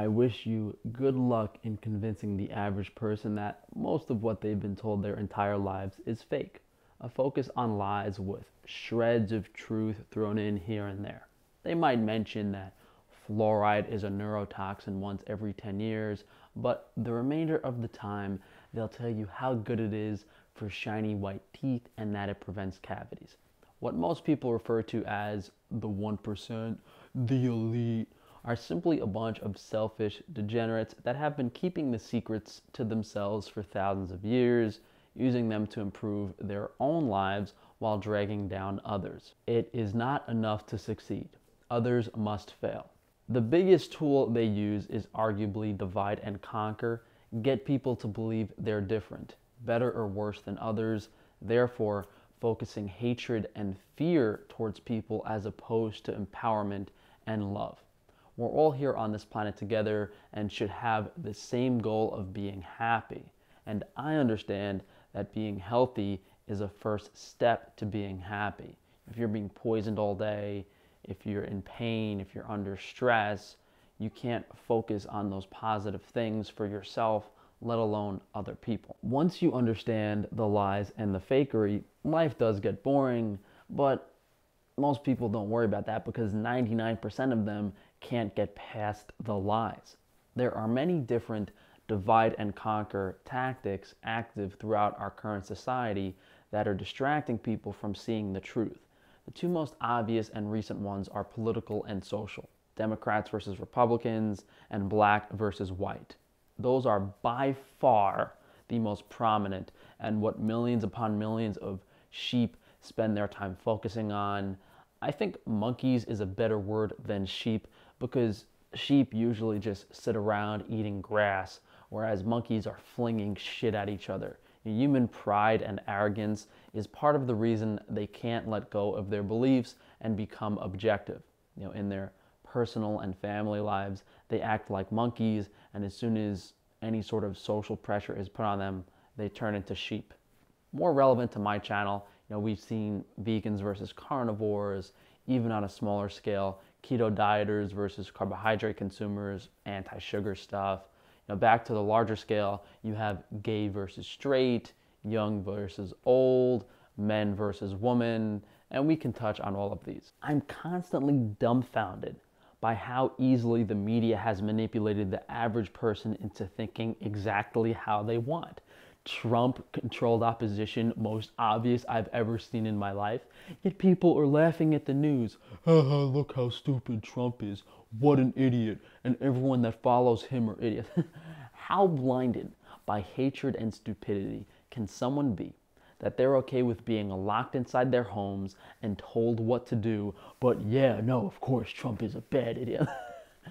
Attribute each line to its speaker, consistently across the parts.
Speaker 1: I wish you good luck in convincing the average person that most of what they've been told their entire lives is fake. A focus on lies with shreds of truth thrown in here and there. They might mention that fluoride is a neurotoxin once every 10 years, but the remainder of the time, they'll tell you how good it is for shiny white teeth and that it prevents cavities. What most people refer to as the 1%, the elite, are simply a bunch of selfish degenerates that have been keeping the secrets to themselves for thousands of years, using them to improve their own lives while dragging down others. It is not enough to succeed. Others must fail. The biggest tool they use is arguably divide and conquer, get people to believe they're different, better or worse than others, therefore focusing hatred and fear towards people as opposed to empowerment and love. We're all here on this planet together and should have the same goal of being happy. And I understand that being healthy is a first step to being happy. If you're being poisoned all day, if you're in pain, if you're under stress, you can't focus on those positive things for yourself, let alone other people. Once you understand the lies and the fakery, life does get boring, but most people don't worry about that because 99% of them can't get past the lies. There are many different divide and conquer tactics active throughout our current society that are distracting people from seeing the truth. The two most obvious and recent ones are political and social Democrats versus Republicans, and black versus white. Those are by far the most prominent and what millions upon millions of sheep spend their time focusing on. I think monkeys is a better word than sheep because sheep usually just sit around eating grass, whereas monkeys are flinging shit at each other. Human pride and arrogance is part of the reason they can't let go of their beliefs and become objective. You know, in their personal and family lives, they act like monkeys, and as soon as any sort of social pressure is put on them, they turn into sheep. More relevant to my channel, you know, we've seen vegans versus carnivores, even on a smaller scale, keto dieters versus carbohydrate consumers, anti-sugar stuff. You know, back to the larger scale, you have gay versus straight, young versus old, men versus women, and we can touch on all of these. I'm constantly dumbfounded by how easily the media has manipulated the average person into thinking exactly how they want. Trump controlled opposition most obvious I've ever seen in my life. Yet people are laughing at the news. Haha, look how stupid Trump is. What an idiot. And everyone that follows him are idiots. how blinded by hatred and stupidity can someone be that they're okay with being locked inside their homes and told what to do? But yeah, no, of course, Trump is a bad idiot.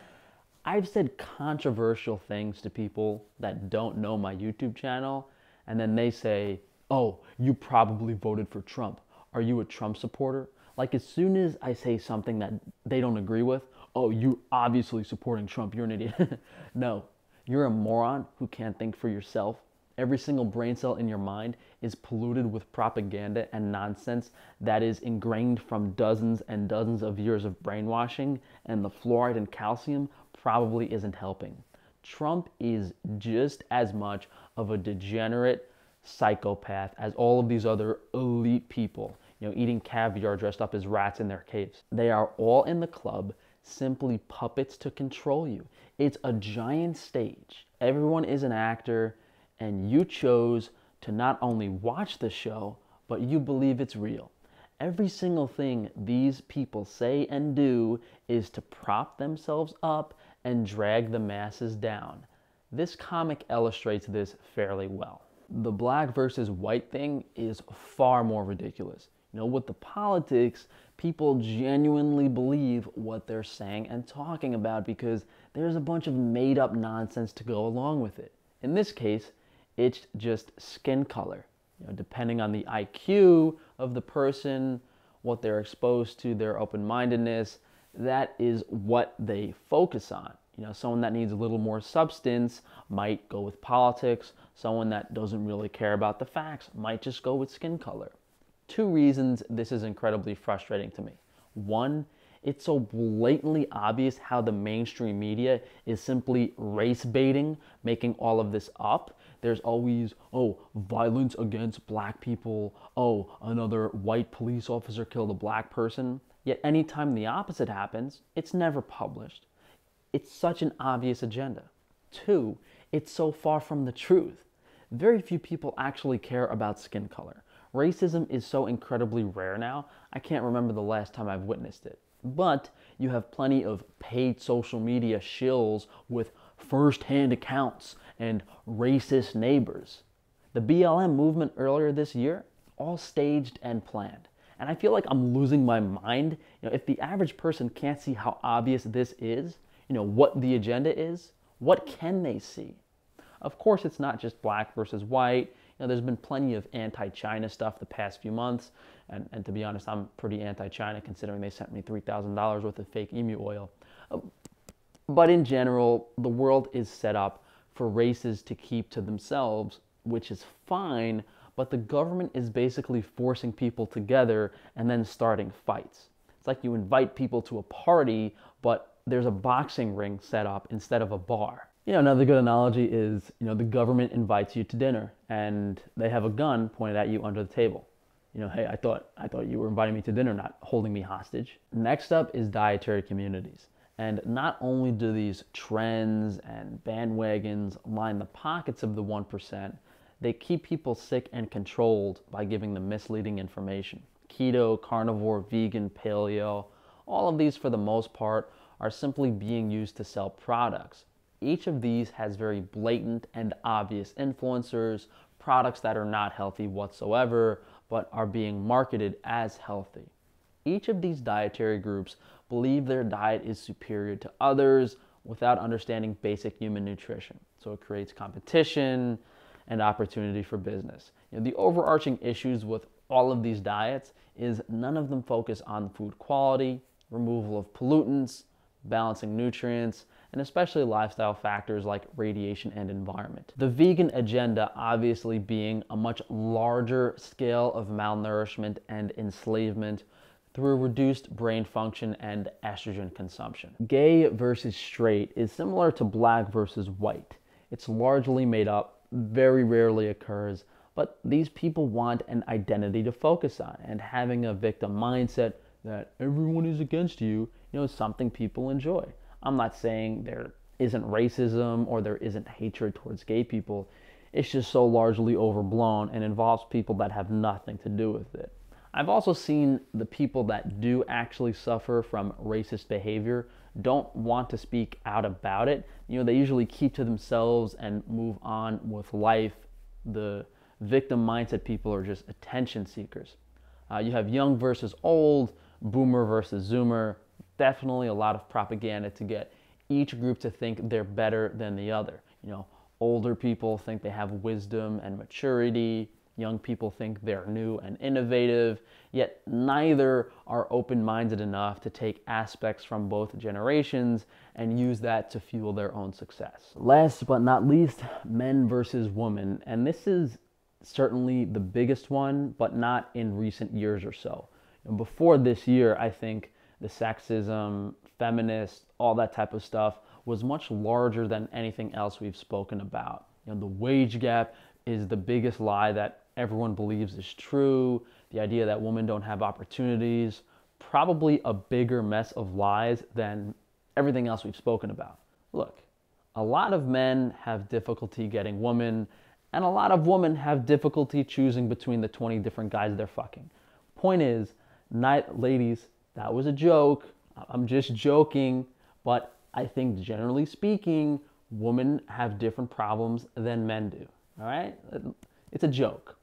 Speaker 1: I've said controversial things to people that don't know my YouTube channel and then they say, oh, you probably voted for Trump. Are you a Trump supporter? Like, as soon as I say something that they don't agree with, oh, you're obviously supporting Trump. You're an idiot. no, you're a moron who can't think for yourself. Every single brain cell in your mind is polluted with propaganda and nonsense that is ingrained from dozens and dozens of years of brainwashing, and the fluoride and calcium probably isn't helping. Trump is just as much of a degenerate psychopath as all of these other elite people, you know, eating caviar dressed up as rats in their caves. They are all in the club simply puppets to control you. It's a giant stage. Everyone is an actor, and you chose to not only watch the show, but you believe it's real. Every single thing these people say and do is to prop themselves up and drag the masses down. This comic illustrates this fairly well. The black versus white thing is far more ridiculous. You know, with the politics, people genuinely believe what they're saying and talking about because there's a bunch of made up nonsense to go along with it. In this case, it's just skin color. You know, depending on the IQ of the person, what they're exposed to, their open mindedness, that is what they focus on. You know, someone that needs a little more substance might go with politics. Someone that doesn't really care about the facts might just go with skin color. Two reasons this is incredibly frustrating to me. One, it's so blatantly obvious how the mainstream media is simply race baiting, making all of this up. There's always, oh, violence against black people. Oh, another white police officer killed a black person. Yet anytime the opposite happens, it's never published. It's such an obvious agenda. Two, it's so far from the truth. Very few people actually care about skin color. Racism is so incredibly rare now, I can't remember the last time I've witnessed it. But you have plenty of paid social media shills with firsthand accounts and racist neighbors. The BLM movement earlier this year, all staged and planned. And I feel like I'm losing my mind. You know, if the average person can't see how obvious this is, you know, what the agenda is, what can they see? Of course, it's not just black versus white. You know, there's been plenty of anti-China stuff the past few months, and, and to be honest, I'm pretty anti-China considering they sent me $3,000 worth of fake emu oil. Um, but in general, the world is set up for races to keep to themselves, which is fine, but the government is basically forcing people together and then starting fights. It's like you invite people to a party, but there's a boxing ring set up instead of a bar. You know, another good analogy is, you know, the government invites you to dinner and they have a gun pointed at you under the table. You know, hey, I thought I thought you were inviting me to dinner, not holding me hostage. Next up is dietary communities. And not only do these trends and bandwagons line the pockets of the 1%, they keep people sick and controlled by giving them misleading information. Keto, carnivore, vegan, paleo, all of these for the most part are simply being used to sell products. Each of these has very blatant and obvious influencers, products that are not healthy whatsoever, but are being marketed as healthy. Each of these dietary groups believe their diet is superior to others without understanding basic human nutrition. So it creates competition, and opportunity for business. You know, the overarching issues with all of these diets is none of them focus on food quality, removal of pollutants, balancing nutrients, and especially lifestyle factors like radiation and environment. The vegan agenda obviously being a much larger scale of malnourishment and enslavement through reduced brain function and estrogen consumption. Gay versus straight is similar to black versus white. It's largely made up very rarely occurs, but these people want an identity to focus on. And having a victim mindset that everyone is against you, you know, is something people enjoy. I'm not saying there isn't racism or there isn't hatred towards gay people. It's just so largely overblown and involves people that have nothing to do with it. I've also seen the people that do actually suffer from racist behavior don't want to speak out about it. You know, they usually keep to themselves and move on with life. The victim mindset people are just attention seekers. Uh, you have young versus old, boomer versus zoomer. Definitely a lot of propaganda to get each group to think they're better than the other. You know, older people think they have wisdom and maturity, Young people think they're new and innovative, yet neither are open minded enough to take aspects from both generations and use that to fuel their own success. Last but not least, men versus women. And this is certainly the biggest one, but not in recent years or so. before this year, I think the sexism, feminist, all that type of stuff was much larger than anything else we've spoken about. You know, the wage gap is the biggest lie that everyone believes is true, the idea that women don't have opportunities, probably a bigger mess of lies than everything else we've spoken about. Look, a lot of men have difficulty getting women, and a lot of women have difficulty choosing between the 20 different guys they're fucking. Point is, night, ladies, that was a joke. I'm just joking, but I think generally speaking, women have different problems than men do. All right? It's a joke.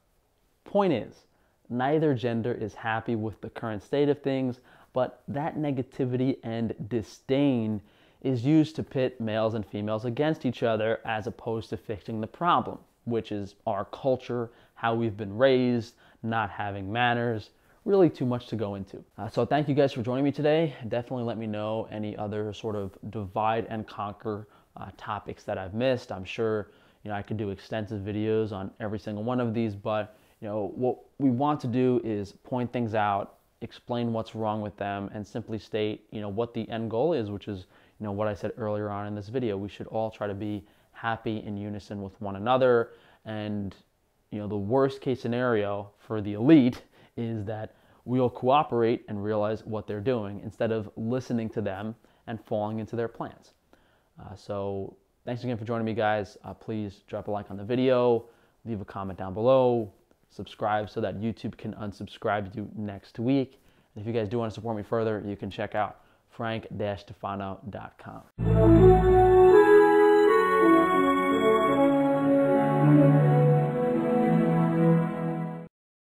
Speaker 1: Point is, neither gender is happy with the current state of things, but that negativity and disdain is used to pit males and females against each other as opposed to fixing the problem, which is our culture, how we've been raised, not having manners, really too much to go into. Uh, so thank you guys for joining me today. Definitely let me know any other sort of divide and conquer uh, topics that I've missed. I'm sure you know I could do extensive videos on every single one of these, but you know, what we want to do is point things out, explain what's wrong with them, and simply state, you know, what the end goal is, which is, you know, what I said earlier on in this video. We should all try to be happy in unison with one another. And, you know, the worst case scenario for the elite is that we will cooperate and realize what they're doing instead of listening to them and falling into their plans. Uh, so, thanks again for joining me, guys. Uh, please drop a like on the video, leave a comment down below, subscribe so that YouTube can unsubscribe you next week. And if you guys do want to support me further, you can check out frank-stefano.com.